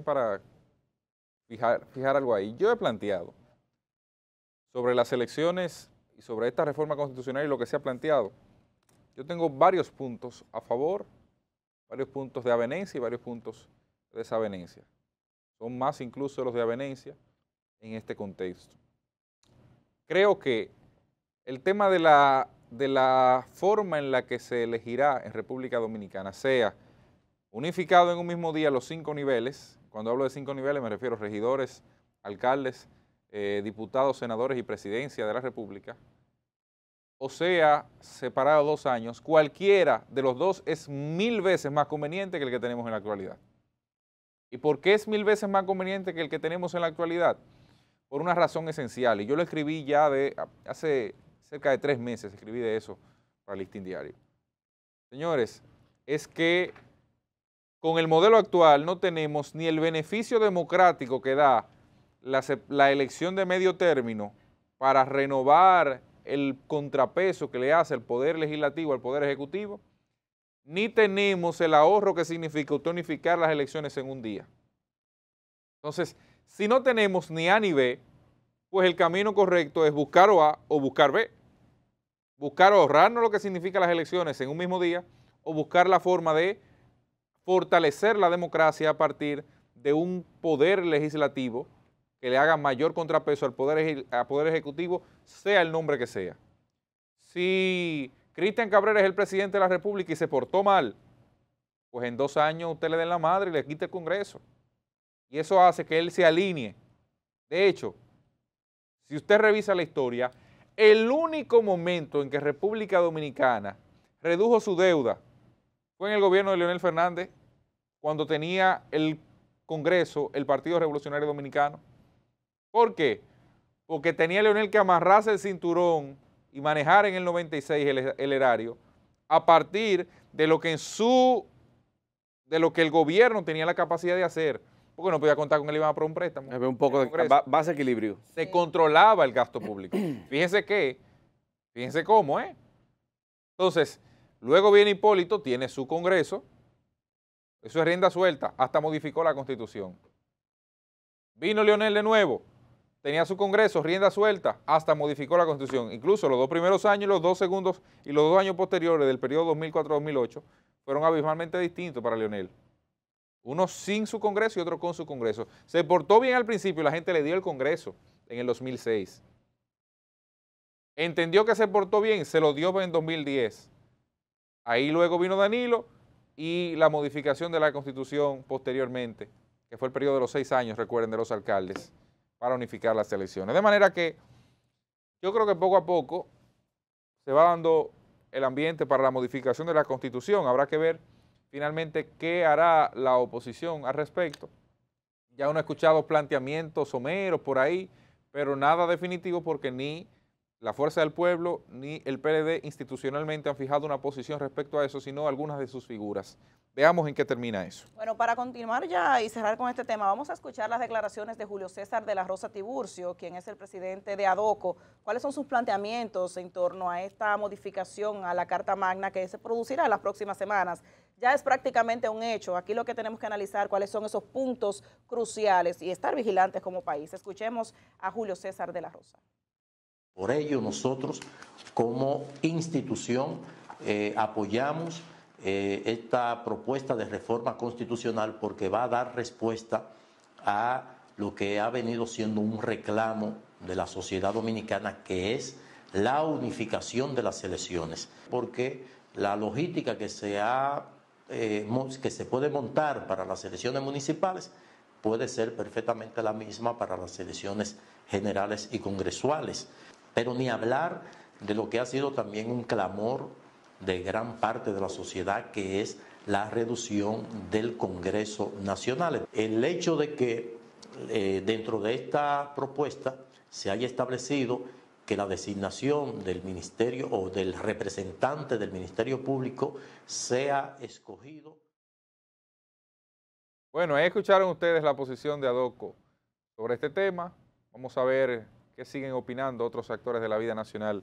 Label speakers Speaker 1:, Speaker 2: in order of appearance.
Speaker 1: para fijar, fijar algo ahí. Yo he planteado sobre las elecciones y sobre esta reforma constitucional y lo que se ha planteado. Yo tengo varios puntos a favor, varios puntos de avenencia y varios puntos de desavenencia. Son más incluso los de avenencia en este contexto. Creo que el tema de la, de la forma en la que se elegirá en República Dominicana, sea unificado en un mismo día los cinco niveles, cuando hablo de cinco niveles me refiero a regidores, alcaldes, eh, diputados, senadores y presidencia de la República. O sea, separado dos años, cualquiera de los dos es mil veces más conveniente que el que tenemos en la actualidad. ¿Y por qué es mil veces más conveniente que el que tenemos en la actualidad? Por una razón esencial. Y yo lo escribí ya de hace cerca de tres meses, escribí de eso para el listín diario. Señores, es que con el modelo actual no tenemos ni el beneficio democrático que da la, elección de medio término para renovar el contrapeso que le hace el Poder Legislativo al Poder Ejecutivo, ni tenemos el ahorro que significa unificar las elecciones en un día. Entonces, si no tenemos ni A ni B, pues el camino correcto es buscar o A o buscar B. Buscar ahorrarnos lo que significan las elecciones en un mismo día o buscar la forma de fortalecer la democracia a partir de un poder legislativo que le haga mayor contrapeso al poder, ejecutivo, sea el nombre que sea. Si Cristian Cabrera es el presidente de la República y se portó mal, pues en dos años usted le den la madre y le quite el Congreso. Y eso hace que él se alinee. De hecho, si usted revisa la historia, el único momento en que República Dominicana redujo su deuda fue en el gobierno de Leonel Fernández, cuando tenía el Congreso, el Partido Revolucionario Dominicano. ¿Por qué? Porque tenía Leonel que amarrarse el cinturón y manejar en el 96 el, erario a partir de lo que en su de lo que el gobierno tenía la capacidad de hacer, porque no podía contar con él iba a un préstamo. un poco de equilibrio. Se controlaba el gasto público. Fíjense qué. fíjense cómo, ¿eh? Entonces, Luego viene Hipólito, tiene su Congreso, eso es rienda suelta, hasta modificó la Constitución. Vino Leonel de nuevo, tenía su Congreso, rienda suelta, hasta modificó la Constitución. Incluso los dos primeros años, los dos segundos y los dos años posteriores del periodo 2004-2008 fueron abismalmente distintos para Leonel. Uno sin su Congreso y otro con su Congreso. Se portó bien al principio, la gente le dio el Congreso en el 2006. Entendió que se portó bien, se lo dio en 2010. Ahí luego vino Danilo y la modificación de la constitución posteriormente, que fue el periodo de los seis años, recuerden, de los alcaldes, para unificar las elecciones. De manera que yo creo que poco a poco se va dando el ambiente para la modificación de la constitución. Habrá que ver finalmente qué hará la oposición al respecto. Ya uno ha escuchado planteamientos someros por ahí, pero nada definitivo porque ni la Fuerza del Pueblo ni el PLD institucionalmente han fijado una posición respecto a eso, sino algunas de sus figuras. Veamos en qué termina eso. Bueno, para continuar ya y cerrar con este tema, vamos a escuchar las declaraciones de Julio César de la Rosa Tiburcio, quien es el presidente de ADOCO. ¿Cuáles son sus planteamientos en torno a esta modificación a la Carta Magna que se producirá en las próximas semanas? Ya es prácticamente un hecho. Aquí lo que tenemos que analizar cuáles son esos puntos cruciales y estar vigilantes como país. Escuchemos a Julio César de la Rosa.
Speaker 2: Por ello nosotros como institución eh, apoyamos eh, esta propuesta de reforma constitucional porque va a dar respuesta a lo que ha venido siendo un reclamo de la sociedad dominicana, que es la unificación de las elecciones, porque la logística que se, eh, que se puede montar para las elecciones municipales puede ser perfectamente la misma para las elecciones generales y congresuales. Pero ni hablar de lo que ha sido también un clamor de gran parte de la sociedad, que es la reducción del Congreso Nacional. El hecho de que eh, dentro de esta propuesta se haya establecido que la designación del ministerio o del representante del Ministerio Público sea
Speaker 1: escogido. Bueno, ahí escucharon ustedes la posición de Adoco sobre este tema. Vamos a ver ¿Qué siguen opinando otros actores de la vida nacional